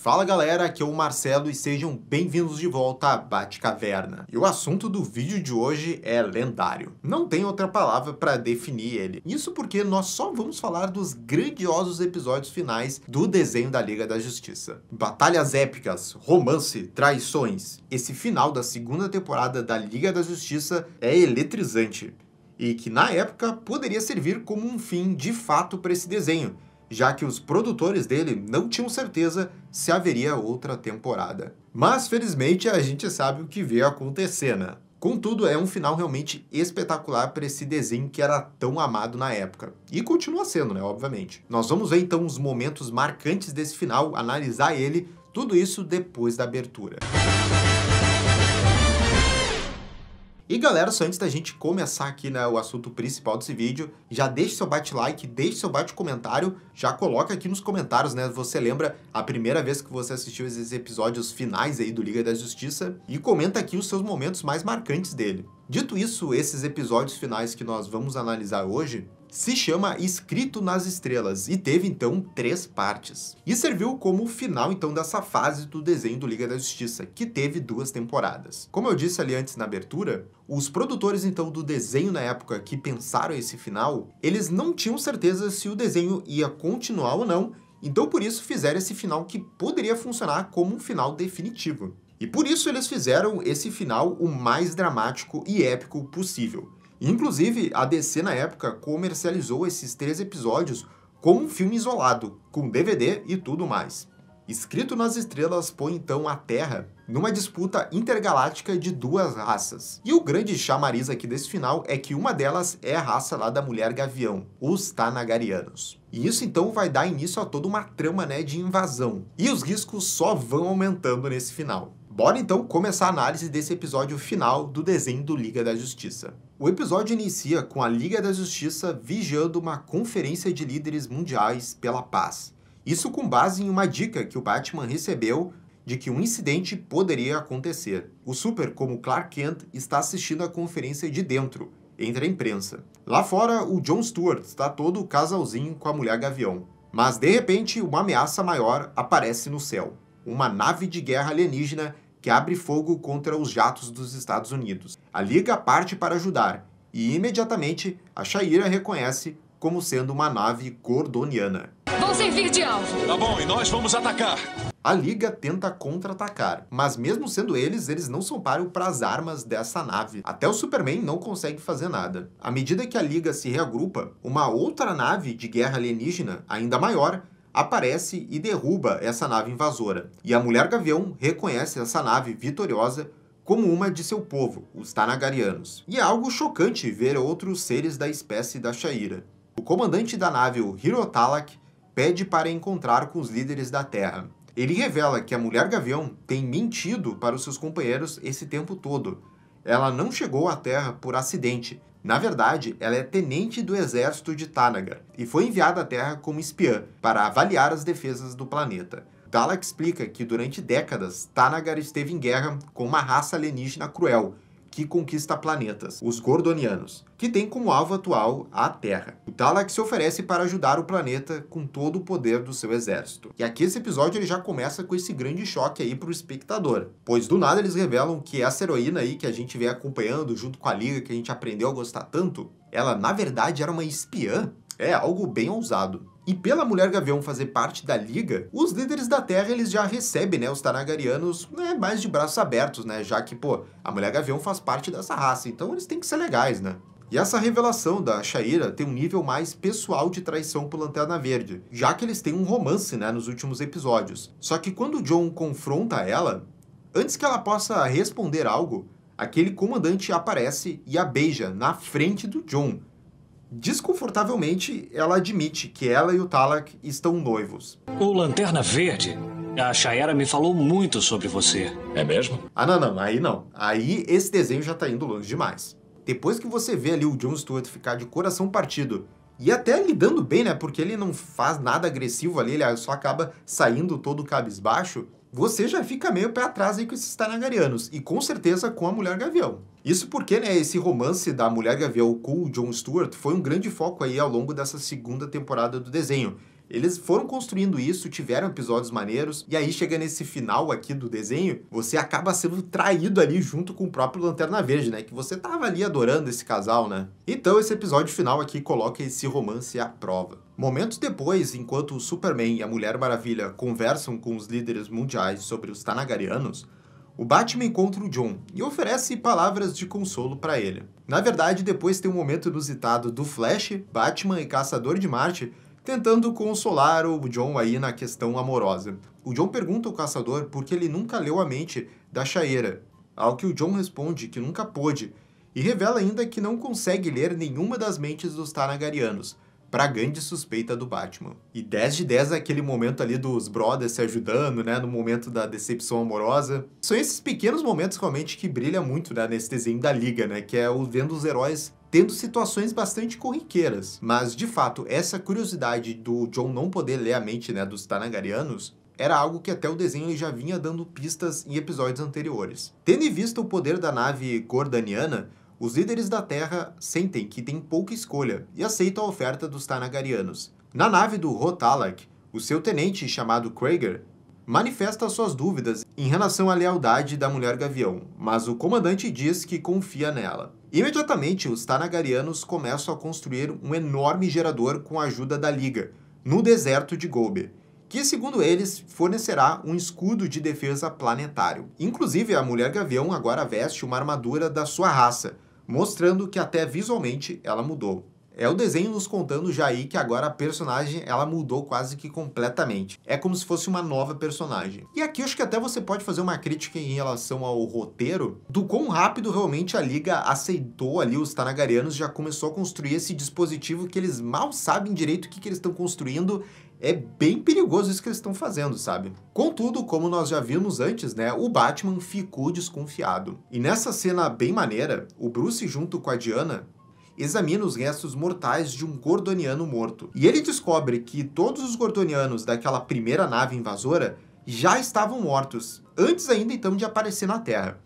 Fala galera, aqui é o Marcelo e sejam bem-vindos de volta à Batcaverna. E o assunto do vídeo de hoje é lendário. Não tem outra palavra para definir ele. Isso porque nós só vamos falar dos grandiosos episódios finais do desenho da Liga da Justiça. Batalhas épicas, romance, traições. Esse final da segunda temporada da Liga da Justiça é eletrizante e que na época poderia servir como um fim de fato para esse desenho, já que os produtores dele não tinham certeza se haveria outra temporada. Mas felizmente a gente sabe o que veio acontecer, né? Contudo, é um final realmente espetacular para esse desenho que era tão amado na época. E continua sendo, né? Obviamente. Nós vamos ver então os momentos marcantes desse final, analisar ele, tudo isso depois da abertura. E galera, só antes da gente começar aqui né, o assunto principal desse vídeo, já deixe seu bate-like, deixe seu bate-comentário, já coloca aqui nos comentários, né? Você lembra a primeira vez que você assistiu esses episódios finais aí do Liga da Justiça e comenta aqui os seus momentos mais marcantes dele. Dito isso, esses episódios finais que nós vamos analisar hoje, se chama Escrito nas Estrelas e teve então três partes. E serviu como o final então dessa fase do desenho do Liga da Justiça, que teve duas temporadas. Como eu disse ali antes na abertura, os produtores então do desenho na época que pensaram esse final, eles não tinham certeza se o desenho ia continuar ou não, então por isso fizeram esse final que poderia funcionar como um final definitivo. E por isso eles fizeram esse final o mais dramático e épico possível. Inclusive, a DC na época comercializou esses três episódios como um filme isolado, com DVD e tudo mais. Escrito nas Estrelas põe então a Terra numa disputa intergaláctica de duas raças. E o grande chamariz aqui desse final é que uma delas é a raça lá da Mulher Gavião, os Tanagarianos. E isso então vai dar início a toda uma trama né, de invasão. E os riscos só vão aumentando nesse final. Bora então começar a análise desse episódio final do desenho do Liga da Justiça. O episódio inicia com a Liga da Justiça vigiando uma conferência de líderes mundiais pela paz. Isso com base em uma dica que o Batman recebeu de que um incidente poderia acontecer. O Super, como Clark Kent, está assistindo a conferência de dentro, entre a imprensa. Lá fora, o John Stewart está todo casalzinho com a mulher Gavião. Mas de repente, uma ameaça maior aparece no céu. Uma nave de guerra alienígena que abre fogo contra os jatos dos Estados Unidos. A Liga parte para ajudar e imediatamente a Shaira reconhece como sendo uma nave gordoniana. Vão servir de alvo. Tá bom, e nós vamos atacar. A Liga tenta contra-atacar, mas mesmo sendo eles, eles não são páreo para as armas dessa nave. Até o Superman não consegue fazer nada. À medida que a Liga se reagrupa, uma outra nave de guerra alienígena, ainda maior, aparece e derruba essa nave invasora. E a mulher gavião reconhece essa nave vitoriosa como uma de seu povo, os Tanagarianos. E é algo chocante ver outros seres da espécie da Shaira. O comandante da nave, o Hirotalak, pede para encontrar com os líderes da Terra. Ele revela que a mulher gavião tem mentido para os seus companheiros esse tempo todo. Ela não chegou à Terra por acidente, na verdade, ela é tenente do exército de Tanagar e foi enviada à Terra como espiã para avaliar as defesas do planeta. Dalak explica que durante décadas Tanagar esteve em guerra com uma raça alienígena cruel que conquista planetas, os Gordonianos, que tem como alvo atual a Terra. O Talak se oferece para ajudar o planeta com todo o poder do seu exército. E aqui esse episódio ele já começa com esse grande choque aí para o espectador, pois do nada eles revelam que essa heroína aí que a gente vem acompanhando junto com a Liga que a gente aprendeu a gostar tanto, ela na verdade era uma espiã. É algo bem ousado. E pela Mulher Gavião fazer parte da Liga, os líderes da Terra eles já recebem, né, os Tanagarianos, né, mais de braços abertos, né, já que, pô, a Mulher Gavião faz parte dessa raça, então eles têm que ser legais, né? E essa revelação da Shaira tem um nível mais pessoal de traição por Lanterna Verde, já que eles têm um romance, né, nos últimos episódios. Só que quando o John confronta ela, antes que ela possa responder algo, aquele comandante aparece e a beija na frente do John, Desconfortavelmente, ela admite que ela e o Talak estão noivos. O Lanterna Verde. A Shayera me falou muito sobre você. É mesmo? Ah, não, não, aí não. Aí esse desenho já tá indo longe demais. Depois que você vê ali o John Stewart ficar de coração partido e até lidando bem, né? Porque ele não faz nada agressivo ali, ele só acaba saindo todo cabisbaixo. Você já fica meio pé atrás aí com esses tanagarianos. E com certeza com a Mulher Gavião. Isso porque, né, esse romance da Mulher Gavião com o John Stewart foi um grande foco aí ao longo dessa segunda temporada do desenho. Eles foram construindo isso, tiveram episódios maneiros, e aí chega nesse final aqui do desenho, você acaba sendo traído ali junto com o próprio Lanterna Verde, né? Que você tava ali adorando esse casal, né? Então esse episódio final aqui coloca esse romance à prova. Momentos depois, enquanto o Superman e a Mulher Maravilha conversam com os líderes mundiais sobre os Tanagarianos, o Batman encontra o John e oferece palavras de consolo para ele. Na verdade, depois tem um momento inusitado do Flash, Batman e Caçador de Marte tentando consolar o John aí na questão amorosa. O John pergunta ao caçador por que ele nunca leu a mente da Chaeira, ao que o John responde que nunca pôde, e revela ainda que não consegue ler nenhuma das mentes dos Tanagarianos, para grande suspeita do Batman. E 10 de 10 é aquele momento ali dos brothers se ajudando, né, no momento da decepção amorosa. São esses pequenos momentos realmente que brilha muito, né, nesse desenho da Liga, né, que é o vendo os heróis tendo situações bastante corriqueiras. Mas, de fato, essa curiosidade do John não poder ler a mente né, dos Tanagarianos era algo que até o desenho já vinha dando pistas em episódios anteriores. Tendo em vista o poder da nave gordaniana, os líderes da Terra sentem que têm pouca escolha e aceitam a oferta dos Tanagarianos. Na nave do Rotalak, o seu tenente, chamado Krager, manifesta suas dúvidas em relação à lealdade da Mulher Gavião, mas o comandante diz que confia nela. Imediatamente, os tanagarianos começam a construir um enorme gerador com a ajuda da Liga, no deserto de Gobe, que, segundo eles, fornecerá um escudo de defesa planetário. Inclusive, a Mulher Gavião agora veste uma armadura da sua raça, mostrando que até visualmente ela mudou. É o desenho nos contando já aí que agora a personagem ela mudou quase que completamente. É como se fosse uma nova personagem. E aqui acho que até você pode fazer uma crítica em relação ao roteiro do quão rápido realmente a liga aceitou ali os Tanagarianos já começou a construir esse dispositivo que eles mal sabem direito o que, que eles estão construindo é bem perigoso isso que eles estão fazendo, sabe? Contudo, como nós já vimos antes, né, o Batman ficou desconfiado. E nessa cena bem maneira, o Bruce junto com a Diana examina os restos mortais de um gordoniano morto. E ele descobre que todos os gordonianos daquela primeira nave invasora já estavam mortos, antes ainda então de aparecer na Terra.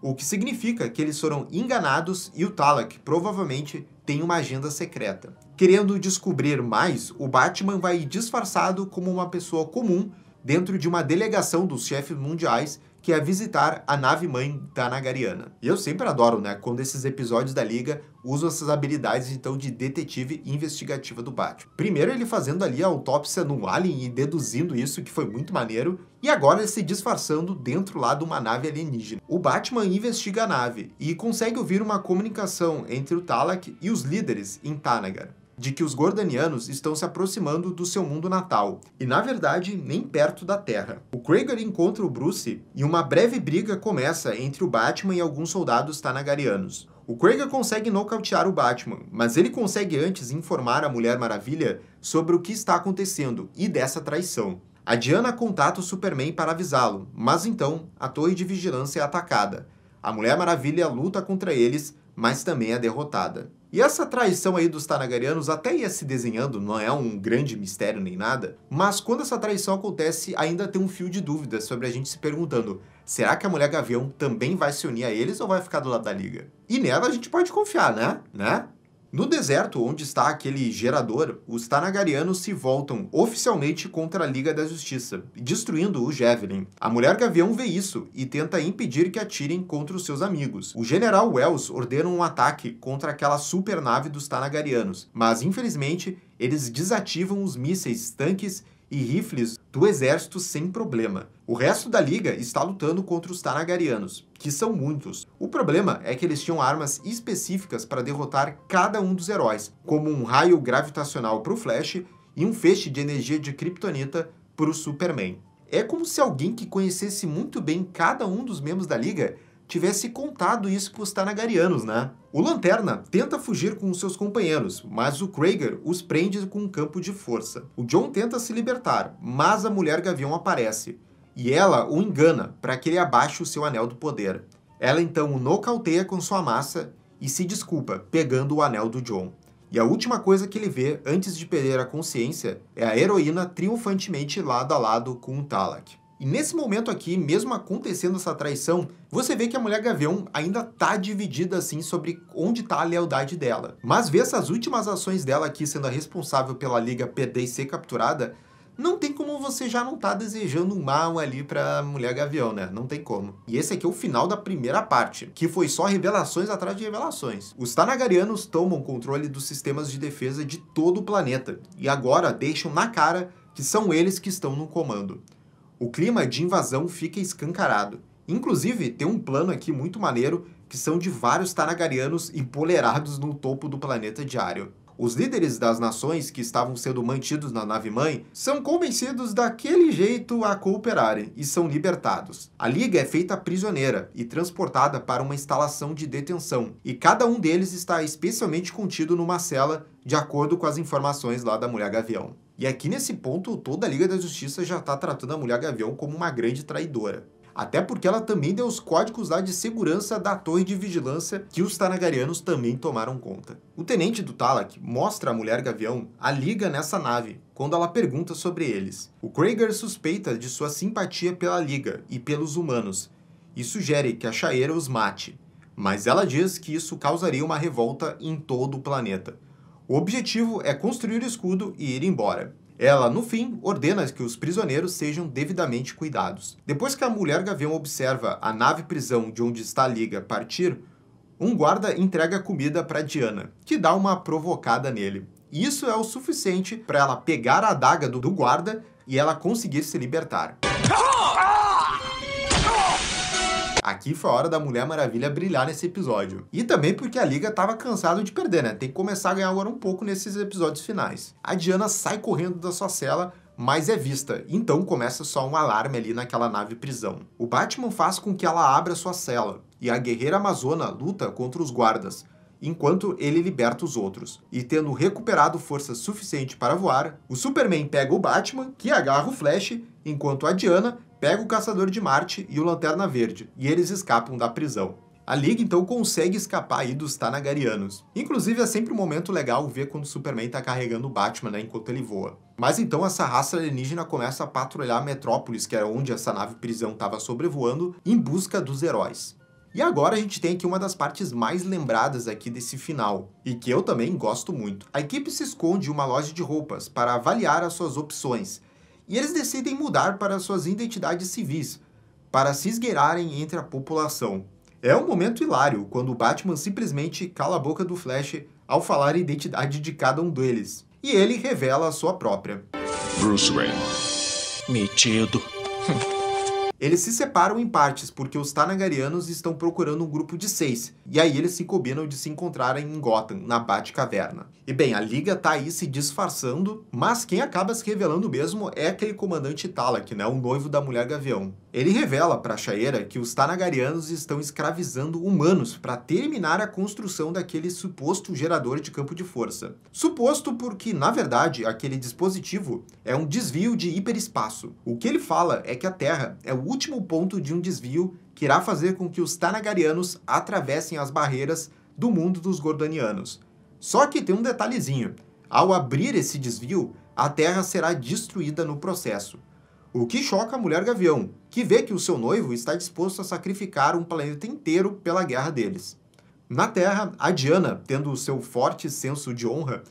O que significa que eles foram enganados e o Talak provavelmente tem uma agenda secreta. Querendo descobrir mais, o Batman vai disfarçado como uma pessoa comum dentro de uma delegação dos chefes mundiais que é visitar a nave-mãe da Nagariana. E eu sempre adoro, né, quando esses episódios da Liga usam essas habilidades, então, de detetive investigativa do Batman. Primeiro ele fazendo ali a autópsia no alien e deduzindo isso, que foi muito maneiro, e agora ele se disfarçando dentro lá de uma nave alienígena. O Batman investiga a nave e consegue ouvir uma comunicação entre o Talak e os líderes em Tanagar de que os gordanianos estão se aproximando do seu mundo natal, e na verdade nem perto da Terra. O Krager encontra o Bruce e uma breve briga começa entre o Batman e alguns soldados tanagarianos. O Krager consegue nocautear o Batman, mas ele consegue antes informar a Mulher Maravilha sobre o que está acontecendo e dessa traição. A Diana contata o Superman para avisá-lo, mas então a torre de vigilância é atacada. A Mulher Maravilha luta contra eles, mas também é derrotada. E essa traição aí dos Tanagarianos até ia se desenhando, não é um grande mistério nem nada, mas quando essa traição acontece, ainda tem um fio de dúvidas sobre a gente se perguntando: será que a Mulher Gavião também vai se unir a eles ou vai ficar do lado da Liga? E nela a gente pode confiar, né? Né? No deserto, onde está aquele gerador, os Tanagarianos se voltam oficialmente contra a Liga da Justiça, destruindo o Javelin. A Mulher Gavião vê isso e tenta impedir que atirem contra os seus amigos. O General Wells ordena um ataque contra aquela supernave dos Tanagarianos, mas infelizmente eles desativam os mísseis tanques e rifles do exército sem problema. O resto da liga está lutando contra os Tanagarianos, que são muitos. O problema é que eles tinham armas específicas para derrotar cada um dos heróis, como um raio gravitacional para o Flash e um feixe de energia de kryptonita para o Superman. É como se alguém que conhecesse muito bem cada um dos membros da liga tivesse contado isso para os Tanagarianos, né? O Lanterna tenta fugir com seus companheiros, mas o Krager os prende com um campo de força. O John tenta se libertar, mas a Mulher Gavião aparece, e ela o engana para que ele abaixe o seu Anel do Poder. Ela então o nocauteia com sua massa e se desculpa, pegando o anel do John. E a última coisa que ele vê antes de perder a consciência é a heroína triunfantemente lado a lado com o Talak. E nesse momento aqui, mesmo acontecendo essa traição, você vê que a mulher gavião ainda tá dividida assim sobre onde tá a lealdade dela. Mas ver essas últimas ações dela aqui sendo a responsável pela liga perder e ser capturada, não tem como você já não tá desejando um mal ali pra Mulher Gavião, né? Não tem como. E esse aqui é o final da primeira parte, que foi só revelações atrás de revelações. Os Tanagarianos tomam controle dos sistemas de defesa de todo o planeta, e agora deixam na cara que são eles que estão no comando o clima de invasão fica escancarado. Inclusive, tem um plano aqui muito maneiro que são de vários tanagarianos empolerados no topo do planeta diário. Os líderes das nações que estavam sendo mantidos na nave-mãe são convencidos daquele jeito a cooperarem e são libertados. A liga é feita prisioneira e transportada para uma instalação de detenção, e cada um deles está especialmente contido numa cela, de acordo com as informações lá da Mulher Gavião. E aqui nesse ponto, toda a Liga da Justiça já está tratando a Mulher Gavião como uma grande traidora. Até porque ela também deu os códigos lá de segurança da torre de vigilância que os Tanagarianos também tomaram conta. O tenente do Talak mostra a mulher gavião a liga nessa nave quando ela pergunta sobre eles. O Krager suspeita de sua simpatia pela liga e pelos humanos e sugere que a Shaira os mate, mas ela diz que isso causaria uma revolta em todo o planeta. O objetivo é construir o escudo e ir embora. Ela, no fim, ordena que os prisioneiros sejam devidamente cuidados. Depois que a mulher gavião observa a nave-prisão de onde está a Liga partir, um guarda entrega comida para Diana, que dá uma provocada nele. Isso é o suficiente para ela pegar a adaga do, do guarda e ela conseguir se libertar. Ah! Ah! Aqui foi a hora da Mulher Maravilha brilhar nesse episódio. E também porque a Liga estava cansada de perder, né? Tem que começar a ganhar agora um pouco nesses episódios finais. A Diana sai correndo da sua cela mas é vista, então começa só um alarme ali naquela nave prisão. O Batman faz com que ela abra sua cela, e a guerreira amazona luta contra os guardas, enquanto ele liberta os outros. E tendo recuperado força suficiente para voar, o Superman pega o Batman, que agarra o Flash, enquanto a Diana pega o Caçador de Marte e o Lanterna Verde, e eles escapam da prisão. A Liga então consegue escapar aí dos Tanagarianos. Inclusive é sempre um momento legal ver quando o Superman tá carregando o Batman né, enquanto ele voa. Mas então essa raça alienígena começa a patrulhar Metrópolis, que era onde essa nave prisão estava sobrevoando, em busca dos heróis. E agora a gente tem aqui uma das partes mais lembradas aqui desse final, e que eu também gosto muito. A equipe se esconde em uma loja de roupas para avaliar as suas opções, e eles decidem mudar para suas identidades civis, para se esgueirarem entre a população. É um momento hilário quando o Batman simplesmente cala a boca do Flash ao falar a identidade de cada um deles, e ele revela a sua própria. Bruce Wayne. Metido. Eles se separam em partes porque os Tanagarianos estão procurando um grupo de seis, e aí eles se combinam de se encontrarem em Gotham, na Batcaverna. E bem, a Liga tá aí se disfarçando, mas quem acaba se revelando mesmo é aquele comandante Talak, né, o noivo da Mulher Gavião. Ele revela para Chaeira que os Tanagarianos estão escravizando humanos para terminar a construção daquele suposto gerador de campo de força. Suposto porque, na verdade, aquele dispositivo é um desvio de hiperespaço. O que ele fala é que a Terra é o último ponto de um desvio que irá fazer com que os Tanagarianos atravessem as barreiras do mundo dos Gordanianos. Só que tem um detalhezinho: ao abrir esse desvio, a Terra será destruída no processo. O que choca a mulher gavião, que vê que o seu noivo está disposto a sacrificar um planeta inteiro pela guerra deles. Na Terra, a Diana, tendo o seu forte senso de honra,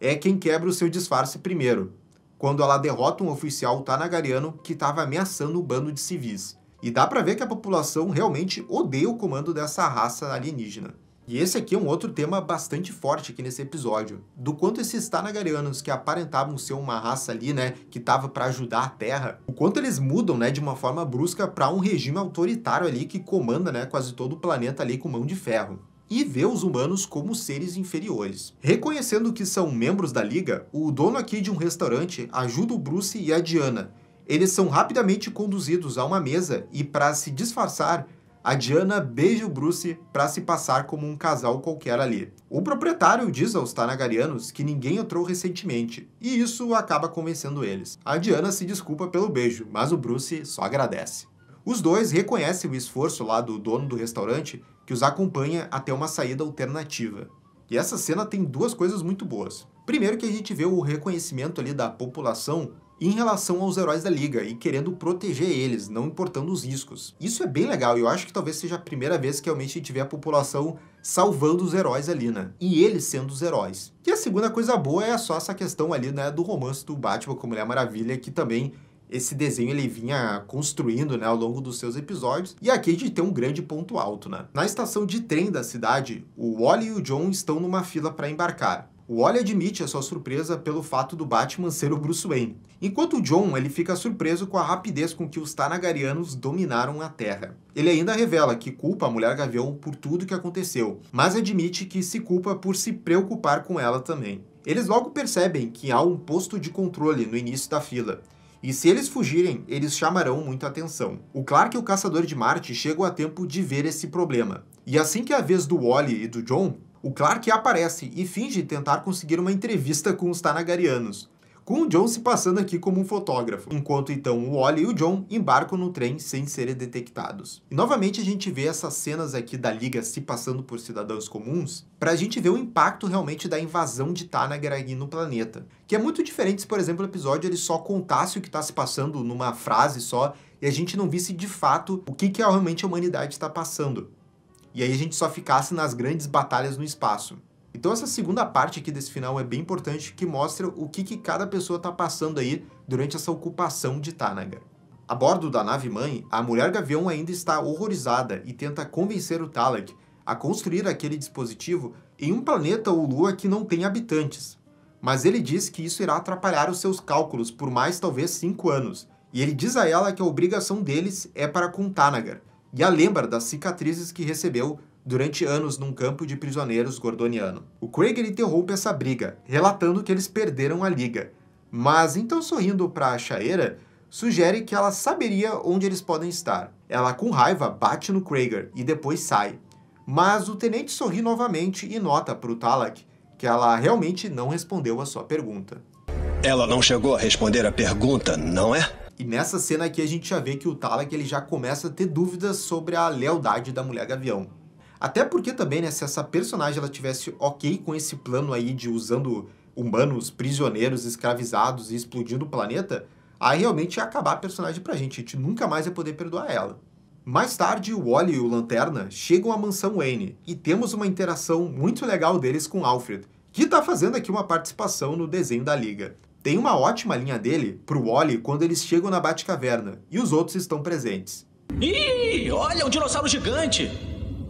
é quem quebra o seu disfarce primeiro, quando ela derrota um oficial tanagariano que estava ameaçando o bando de civis. E dá para ver que a população realmente odeia o comando dessa raça alienígena. E esse aqui é um outro tema bastante forte aqui nesse episódio, do quanto esses Tanagarianos que aparentavam ser uma raça ali, né, que tava para ajudar a Terra, o quanto eles mudam, né, de uma forma brusca para um regime autoritário ali que comanda, né, quase todo o planeta ali com mão de ferro e vê os humanos como seres inferiores. Reconhecendo que são membros da liga, o dono aqui de um restaurante ajuda o Bruce e a Diana. Eles são rapidamente conduzidos a uma mesa e, para se disfarçar, a Diana beija o Bruce para se passar como um casal qualquer ali. O proprietário diz aos Tanagarianos que ninguém entrou recentemente, e isso acaba convencendo eles. A Diana se desculpa pelo beijo, mas o Bruce só agradece. Os dois reconhecem o esforço lá do dono do restaurante que os acompanha até uma saída alternativa. E essa cena tem duas coisas muito boas. Primeiro que a gente vê o reconhecimento ali da população em relação aos heróis da liga e querendo proteger eles, não importando os riscos. Isso é bem legal e eu acho que talvez seja a primeira vez que realmente a gente vê a população salvando os heróis ali, né? E eles sendo os heróis. E a segunda coisa boa é só essa questão ali, né, do romance do Batman com a Mulher Maravilha, que também esse desenho ele vinha construindo né, ao longo dos seus episódios. E aqui a gente tem um grande ponto alto, né? Na estação de trem da cidade, o Wally e o John estão numa fila para embarcar. O Wally admite a sua surpresa pelo fato do Batman ser o Bruce Wayne, enquanto o John ele fica surpreso com a rapidez com que os Tanagarianos dominaram a Terra. Ele ainda revela que culpa a Mulher Gavião por tudo que aconteceu, mas admite que se culpa por se preocupar com ela também. Eles logo percebem que há um posto de controle no início da fila, e se eles fugirem, eles chamarão muita atenção. O Clark e o Caçador de Marte chegam a tempo de ver esse problema. E assim que é a vez do Wally e do John, o Clark aparece e finge tentar conseguir uma entrevista com os Tanagarianos, com o John se passando aqui como um fotógrafo, enquanto então o Wally e o John embarcam no trem sem serem detectados. E novamente a gente vê essas cenas aqui da Liga se passando por cidadãos comuns, para a gente ver o impacto realmente da invasão de aqui no planeta. Que é muito diferente se, por exemplo, o episódio ele só contasse o que está se passando numa frase só e a gente não visse de fato o que, que realmente a humanidade está passando e aí a gente só ficasse nas grandes batalhas no espaço. Então essa segunda parte aqui desse final é bem importante, que mostra o que, que cada pessoa está passando aí durante essa ocupação de Tanagar. A bordo da nave-mãe, a Mulher Gavião ainda está horrorizada e tenta convencer o Talak a construir aquele dispositivo em um planeta ou lua que não tem habitantes. Mas ele diz que isso irá atrapalhar os seus cálculos por mais talvez cinco anos, e ele diz a ela que a obrigação deles é para com Tanagar, e a lembra das cicatrizes que recebeu durante anos num campo de prisioneiros gordoniano. O Craig interrompe essa briga, relatando que eles perderam a liga, mas então sorrindo para a Shaera, sugere que ela saberia onde eles podem estar. Ela com raiva bate no Krager e depois sai. Mas o tenente sorri novamente e nota para o Talak que ela realmente não respondeu a sua pergunta. Ela não chegou a responder a pergunta, não é? E nessa cena aqui a gente já vê que o Talak ele já começa a ter dúvidas sobre a lealdade da Mulher Gavião. Até porque também, né, se essa personagem ela tivesse ok com esse plano aí de usando humanos, prisioneiros, escravizados e explodindo o planeta, aí realmente ia acabar a personagem pra gente, a gente nunca mais ia poder perdoar ela. Mais tarde, o Wally e o Lanterna chegam à mansão Wayne e temos uma interação muito legal deles com Alfred, que está fazendo aqui uma participação no desenho da Liga. Tem uma ótima linha dele pro Wally quando eles chegam na Batcaverna e os outros estão presentes. Ih, olha um dinossauro gigante!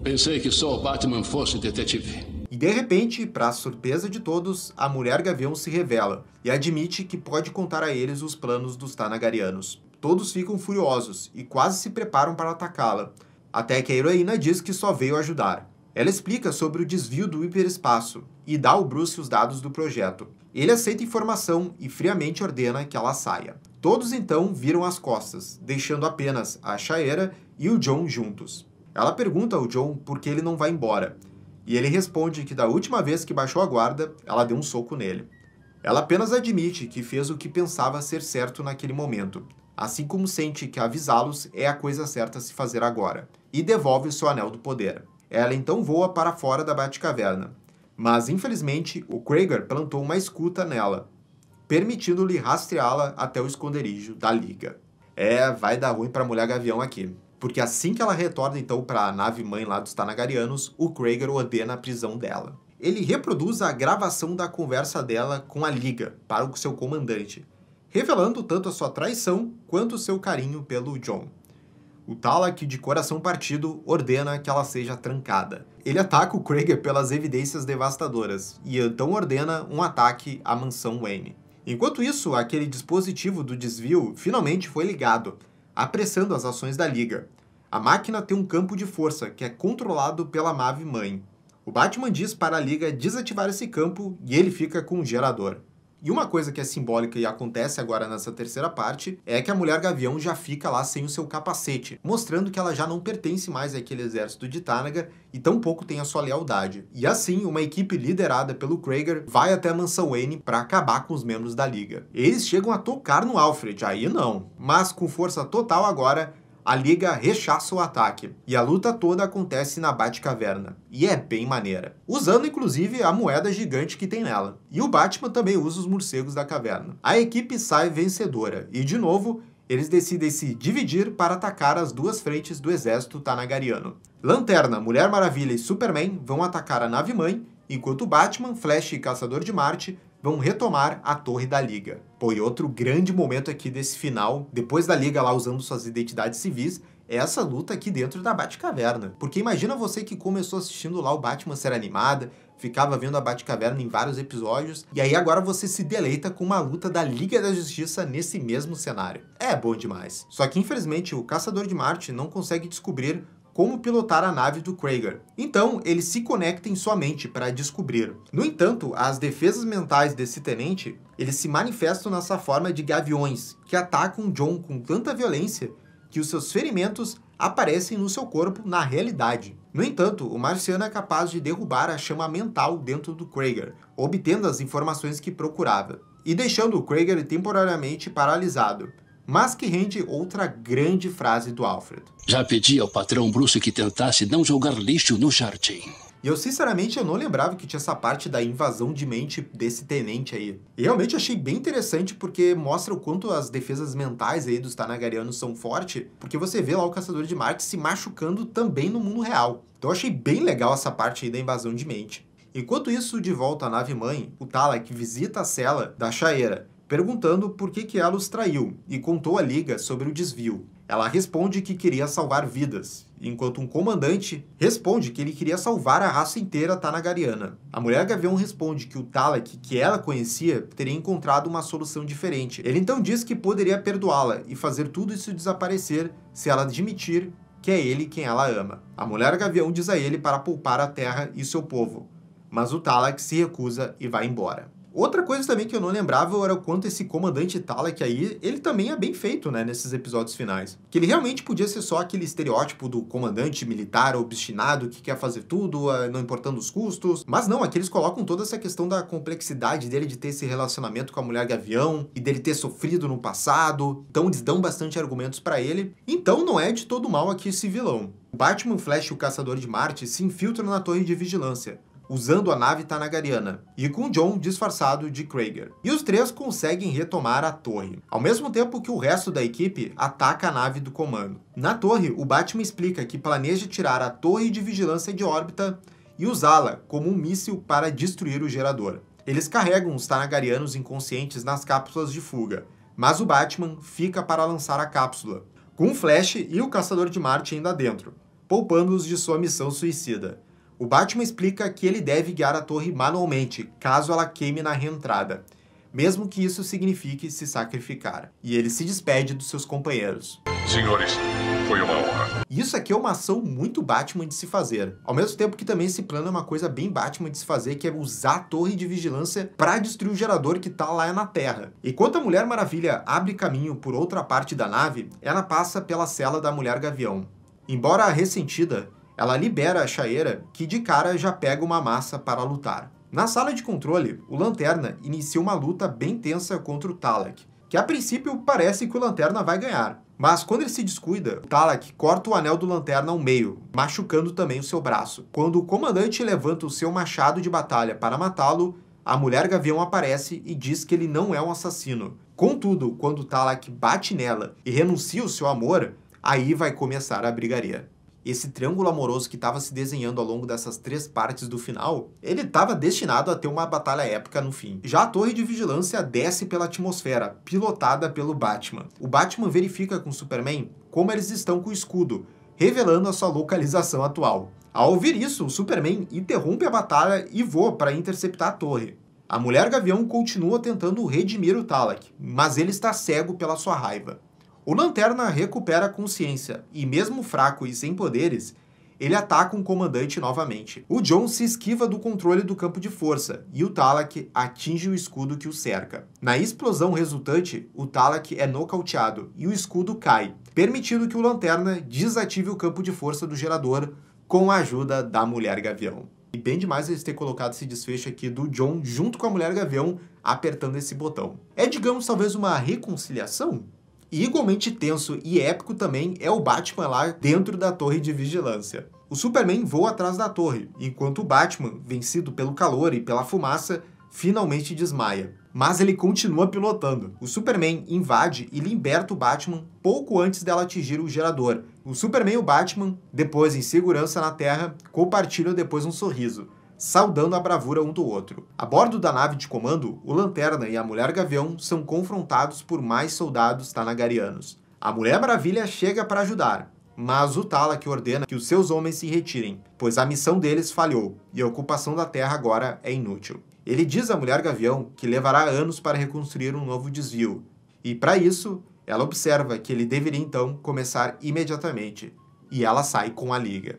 Pensei que só o Batman fosse detetive. E de repente, para surpresa de todos, a mulher gavião se revela e admite que pode contar a eles os planos dos Tanagarianos. Todos ficam furiosos e quase se preparam para atacá-la, até que a heroína diz que só veio ajudar. Ela explica sobre o desvio do hiperespaço e dá ao Bruce os dados do projeto. Ele aceita informação e friamente ordena que ela saia. Todos então viram as costas, deixando apenas a Shaera e o John juntos. Ela pergunta ao John por que ele não vai embora, e ele responde que da última vez que baixou a guarda, ela deu um soco nele. Ela apenas admite que fez o que pensava ser certo naquele momento, assim como sente que avisá-los é a coisa certa a se fazer agora, e devolve o seu anel do poder. Ela então voa para fora da Batcaverna, mas infelizmente o Krager plantou uma escuta nela, permitindo-lhe rastreá-la até o esconderijo da Liga. É, vai dar ruim para a Mulher Gavião aqui. Porque assim que ela retorna então para a nave mãe lá dos Tanagarianos, o Krager ordena a prisão dela. Ele reproduz a gravação da conversa dela com a Liga para o seu comandante, revelando tanto a sua traição quanto o seu carinho pelo John. O Talak, de coração partido, ordena que ela seja trancada. Ele ataca o Krieger pelas evidências devastadoras, e então ordena um ataque à mansão Wayne. Enquanto isso, aquele dispositivo do desvio finalmente foi ligado, apressando as ações da Liga. A máquina tem um campo de força que é controlado pela Mave Mãe. O Batman diz para a Liga desativar esse campo e ele fica com o gerador. E uma coisa que é simbólica e acontece agora nessa terceira parte é que a mulher gavião já fica lá sem o seu capacete, mostrando que ela já não pertence mais àquele exército de Tanaga e tampouco tem a sua lealdade. E assim, uma equipe liderada pelo Krager vai até a mansão Wayne para acabar com os membros da liga. Eles chegam a tocar no Alfred, aí não. Mas com força total agora, a Liga rechaça o ataque, e a luta toda acontece na Batcaverna, e é bem maneira, usando inclusive a moeda gigante que tem nela. E o Batman também usa os morcegos da caverna. A equipe sai vencedora, e de novo, eles decidem se dividir para atacar as duas frentes do exército tanagariano. Lanterna, Mulher Maravilha e Superman vão atacar a nave-mãe, enquanto Batman, Flash e Caçador de Marte vão retomar a Torre da Liga. Pô, e outro grande momento aqui desse final, depois da Liga lá usando suas identidades civis, é essa luta aqui dentro da Batcaverna. Porque imagina você que começou assistindo lá o Batman ser animada, ficava vendo a Batcaverna em vários episódios, e aí agora você se deleita com uma luta da Liga da Justiça nesse mesmo cenário. É bom demais. Só que infelizmente o Caçador de Marte não consegue descobrir como pilotar a nave do Krager. Então, ele se conecta em sua mente para descobrir. No entanto, as defesas mentais desse tenente, eles se manifestam nessa forma de gaviões, que atacam John com tanta violência que os seus ferimentos aparecem no seu corpo na realidade. No entanto, o marciano é capaz de derrubar a chama mental dentro do Krager, obtendo as informações que procurava, e deixando o Krager temporariamente paralisado mas que rende outra grande frase do Alfred. Já pedi ao patrão Bruce que tentasse não jogar lixo no jardim. E eu, sinceramente, eu não lembrava que tinha essa parte da invasão de mente desse tenente aí. E realmente achei bem interessante porque mostra o quanto as defesas mentais aí dos Tanagarianos são fortes, porque você vê lá o Caçador de Marte se machucando também no mundo real. Então eu achei bem legal essa parte aí da invasão de mente. Enquanto isso, de volta à nave-mãe, o Tala que visita a cela da Chaeira perguntando por que, que ela os traiu e contou à liga sobre o desvio. Ela responde que queria salvar vidas, enquanto um comandante responde que ele queria salvar a raça inteira tanagariana. A mulher gavião responde que o Talak que ela conhecia teria encontrado uma solução diferente. Ele então diz que poderia perdoá-la e fazer tudo isso desaparecer se ela admitir que é ele quem ela ama. A mulher gavião diz a ele para poupar a terra e seu povo, mas o Talak se recusa e vai embora. Outra coisa também que eu não lembrava era o quanto esse comandante Talak aí, ele também é bem feito, né, nesses episódios finais. Que ele realmente podia ser só aquele estereótipo do comandante militar obstinado que quer fazer tudo, ah, não importando os custos. Mas não, aqui eles colocam toda essa questão da complexidade dele de ter esse relacionamento com a mulher gavião e dele ter sofrido no passado. Então eles dão bastante argumentos para ele. Então não é de todo mal aqui esse vilão. Batman, Flash o Caçador de Marte se infiltra na torre de vigilância, usando a nave Tanagariana, e com John disfarçado de Krager. E os três conseguem retomar a torre, ao mesmo tempo que o resto da equipe ataca a nave do comando. Na torre, o Batman explica que planeja tirar a torre de vigilância de órbita e usá-la como um míssil para destruir o gerador. Eles carregam os Tanagarianos inconscientes nas cápsulas de fuga, mas o Batman fica para lançar a cápsula, com o Flash e o Caçador de Marte ainda dentro, poupando-os de sua missão suicida. O Batman explica que ele deve guiar a torre manualmente, caso ela queime na reentrada, mesmo que isso signifique se sacrificar. E ele se despede dos seus companheiros. Senhores, foi uma honra. Isso aqui é uma ação muito Batman de se fazer. Ao mesmo tempo que também esse plano é uma coisa bem Batman de se fazer, que é usar a torre de vigilância para destruir o gerador que tá lá na Terra. Enquanto a Mulher Maravilha abre caminho por outra parte da nave, ela passa pela cela da Mulher Gavião. Embora ressentida, ela libera a Chaeira, que de cara já pega uma massa para lutar. Na sala de controle, o Lanterna inicia uma luta bem tensa contra o Talak, que a princípio parece que o Lanterna vai ganhar. Mas quando ele se descuida, o Talak corta o anel do lanterna ao meio, machucando também o seu braço. Quando o comandante levanta o seu machado de batalha para matá-lo, a mulher gavião aparece e diz que ele não é um assassino. Contudo, quando o Talak bate nela e renuncia o seu amor, aí vai começar a brigaria esse triângulo amoroso que estava se desenhando ao longo dessas três partes do final, ele estava destinado a ter uma batalha épica no fim. Já a torre de vigilância desce pela atmosfera, pilotada pelo Batman. O Batman verifica com o Superman como eles estão com o escudo, revelando a sua localização atual. Ao ouvir isso, o Superman interrompe a batalha e voa para interceptar a torre. A Mulher Gavião continua tentando redimir o Talak, mas ele está cego pela sua raiva. O Lanterna recupera a consciência e, mesmo fraco e sem poderes, ele ataca um comandante novamente. O John se esquiva do controle do campo de força e o Talak atinge o escudo que o cerca. Na explosão resultante, o Talak é nocauteado e o escudo cai, permitindo que o Lanterna desative o campo de força do gerador com a ajuda da Mulher Gavião. E bem demais eles terem colocado esse desfecho aqui do John junto com a Mulher Gavião apertando esse botão. É, digamos, talvez uma reconciliação? E igualmente tenso e épico também é o Batman lá dentro da torre de vigilância. O Superman voa atrás da torre, enquanto o Batman, vencido pelo calor e pela fumaça, finalmente desmaia. Mas ele continua pilotando. O Superman invade e liberta o Batman pouco antes dela atingir o gerador. O Superman e o Batman, depois em segurança na Terra, compartilham depois um sorriso saudando a bravura um do outro. A bordo da nave de comando, o Lanterna e a Mulher Gavião são confrontados por mais soldados tanagarianos. A Mulher Maravilha chega para ajudar, mas o que ordena que os seus homens se retirem, pois a missão deles falhou e a ocupação da Terra agora é inútil. Ele diz à Mulher Gavião que levará anos para reconstruir um novo desvio, e para isso, ela observa que ele deveria então começar imediatamente, e ela sai com a Liga.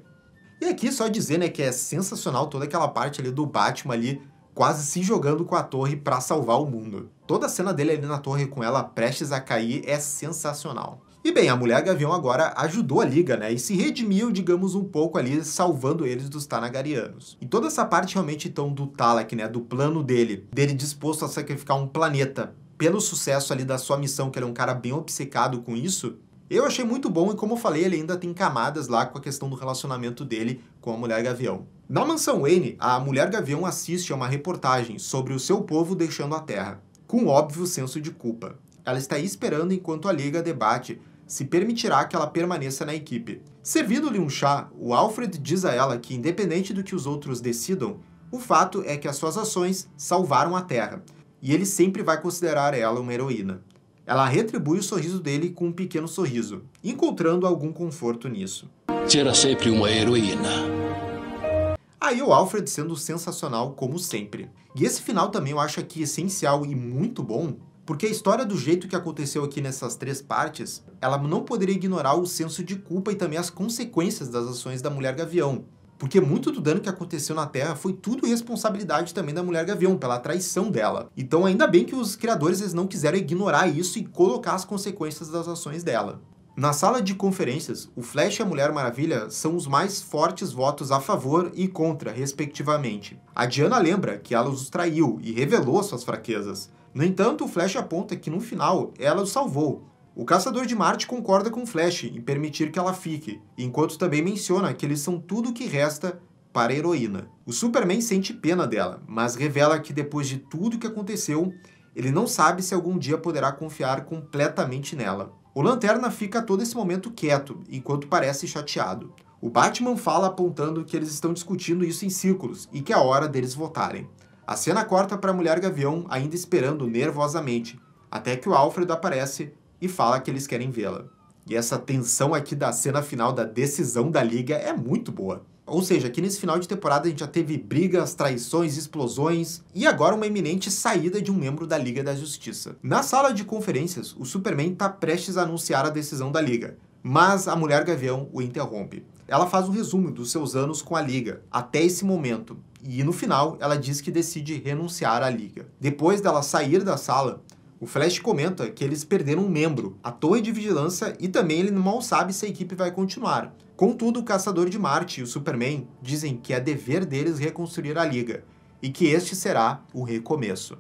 E aqui só dizer, né, que é sensacional toda aquela parte ali do Batman ali quase se jogando com a torre para salvar o mundo. Toda a cena dele ali na torre com ela prestes a cair é sensacional. E bem, a Mulher Gavião agora ajudou a Liga, né, e se redimiu, digamos, um pouco ali, salvando eles dos Tanagarianos. E toda essa parte realmente, então, do Talak, né, do plano dele, dele disposto a sacrificar um planeta pelo sucesso ali da sua missão, que ele é um cara bem obcecado com isso, eu achei muito bom e, como eu falei, ele ainda tem camadas lá com a questão do relacionamento dele com a mulher gavião. Na mansão Wayne, a mulher gavião assiste a uma reportagem sobre o seu povo deixando a Terra, com óbvio senso de culpa. Ela está esperando enquanto a Liga debate se permitirá que ela permaneça na equipe. Servindo-lhe um chá, o Alfred diz a ela que, independente do que os outros decidam, o fato é que as suas ações salvaram a Terra, e ele sempre vai considerar ela uma heroína. Ela retribui o sorriso dele com um pequeno sorriso, encontrando algum conforto nisso. Será sempre uma heroína. Aí o Alfred sendo sensacional como sempre. E esse final também eu acho aqui essencial e muito bom, porque a história do jeito que aconteceu aqui nessas três partes, ela não poderia ignorar o senso de culpa e também as consequências das ações da Mulher Gavião, porque muito do dano que aconteceu na Terra foi tudo responsabilidade também da Mulher Gavião, pela traição dela. Então ainda bem que os criadores eles não quiseram ignorar isso e colocar as consequências das ações dela. Na sala de conferências, o Flash e a Mulher Maravilha são os mais fortes votos a favor e contra, respectivamente. A Diana lembra que ela os traiu e revelou suas fraquezas. No entanto, o Flash aponta que no final ela os salvou, o Caçador de Marte concorda com Flash em permitir que ela fique, enquanto também menciona que eles são tudo o que resta para a heroína. O Superman sente pena dela, mas revela que depois de tudo o que aconteceu, ele não sabe se algum dia poderá confiar completamente nela. O Lanterna fica todo esse momento quieto, enquanto parece chateado. O Batman fala apontando que eles estão discutindo isso em círculos e que é a hora deles votarem. A cena corta para a Mulher Gavião ainda esperando nervosamente, até que o Alfred aparece e fala que eles querem vê-la. E essa tensão aqui da cena final da decisão da liga é muito boa. Ou seja, aqui nesse final de temporada a gente já teve brigas, traições, explosões e agora uma iminente saída de um membro da Liga da Justiça. Na sala de conferências, o Superman está prestes a anunciar a decisão da Liga, mas a Mulher Gavião o interrompe. Ela faz um resumo dos seus anos com a Liga, até esse momento, e no final ela diz que decide renunciar à Liga. Depois dela sair da sala, o Flash comenta que eles perderam um membro, a torre de vigilância, e também ele mal sabe se a equipe vai continuar. Contudo, o Caçador de Marte e o Superman dizem que é dever deles reconstruir a Liga, e que este será o recomeço.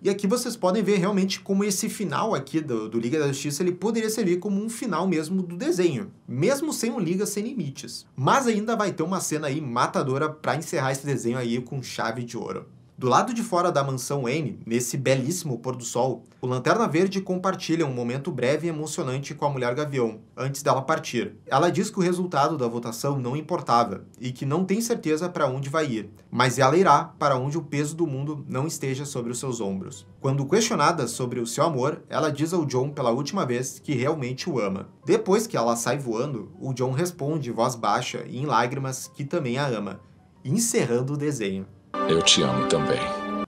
E aqui vocês podem ver realmente como esse final aqui do, do, Liga da Justiça ele poderia servir como um final mesmo do desenho, mesmo sem o Liga Sem Limites. Mas ainda vai ter uma cena aí matadora para encerrar esse desenho aí com chave de ouro. Do lado de fora da mansão Wayne, nesse belíssimo pôr do sol, o Lanterna Verde compartilha um momento breve e emocionante com a mulher Gavião, antes dela partir. Ela diz que o resultado da votação não importava e que não tem certeza para onde vai ir, mas ela irá para onde o peso do mundo não esteja sobre os seus ombros. Quando questionada sobre o seu amor, ela diz ao John pela última vez que realmente o ama. Depois que ela sai voando, o John responde voz baixa e em lágrimas que também a ama, encerrando o desenho. Eu te amo também.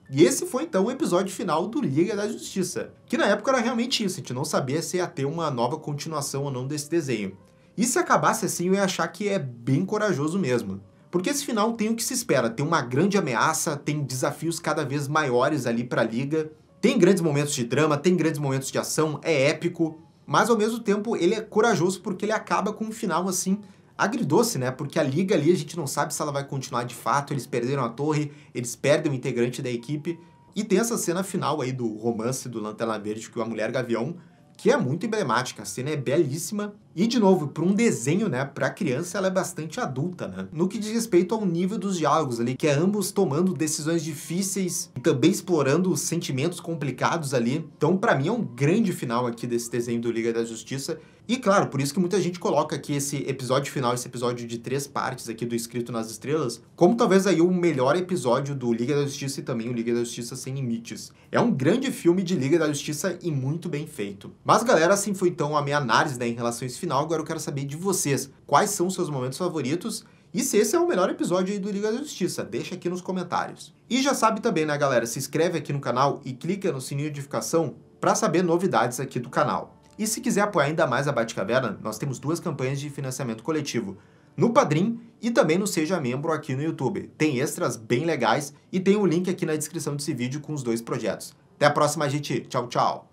E esse foi então o episódio final do Liga da Justiça, que na época era realmente isso, a gente não sabia se ia ter uma nova continuação ou não desse desenho. E se acabasse assim, eu ia achar que é bem corajoso mesmo. Porque esse final tem o que se espera, tem uma grande ameaça, tem desafios cada vez maiores ali para liga, tem grandes momentos de drama, tem grandes momentos de ação, é épico, mas ao mesmo tempo ele é corajoso porque ele acaba com um final assim agridoce, né? Porque a liga ali a gente não sabe se ela vai continuar de fato. Eles perderam a torre, eles perdem o integrante da equipe. E tem essa cena final aí do romance do Lanterna Verde com a Mulher Gavião, que é muito emblemática. A cena é belíssima e de novo, para um desenho, né, para criança ela é bastante adulta, né? No que diz respeito ao nível dos diálogos ali, que é ambos tomando decisões difíceis e também explorando sentimentos complicados ali. Então, para mim é um grande final aqui desse desenho do Liga da Justiça. E claro, por isso que muita gente coloca aqui esse episódio final, esse episódio de três partes aqui do Escrito nas Estrelas, como talvez aí o melhor episódio do Liga da Justiça e também o Liga da Justiça Sem Limites. É um grande filme de Liga da Justiça e muito bem feito. Mas galera, assim foi então a minha análise né, em relação a esse final, agora eu quero saber de vocês. Quais são os seus momentos favoritos e se esse é o melhor episódio aí do Liga da Justiça, deixa aqui nos comentários. E já sabe também, né, galera, se inscreve aqui no canal e clica no sininho de notificação para saber novidades aqui do canal. E se quiser apoiar ainda mais a Batcaverna, nós temos duas campanhas de financiamento coletivo, no Padrim e também no Seja Membro aqui no YouTube. Tem extras bem legais e tem o um link aqui na descrição desse vídeo com os dois projetos. Até a próxima, gente. Tchau, tchau.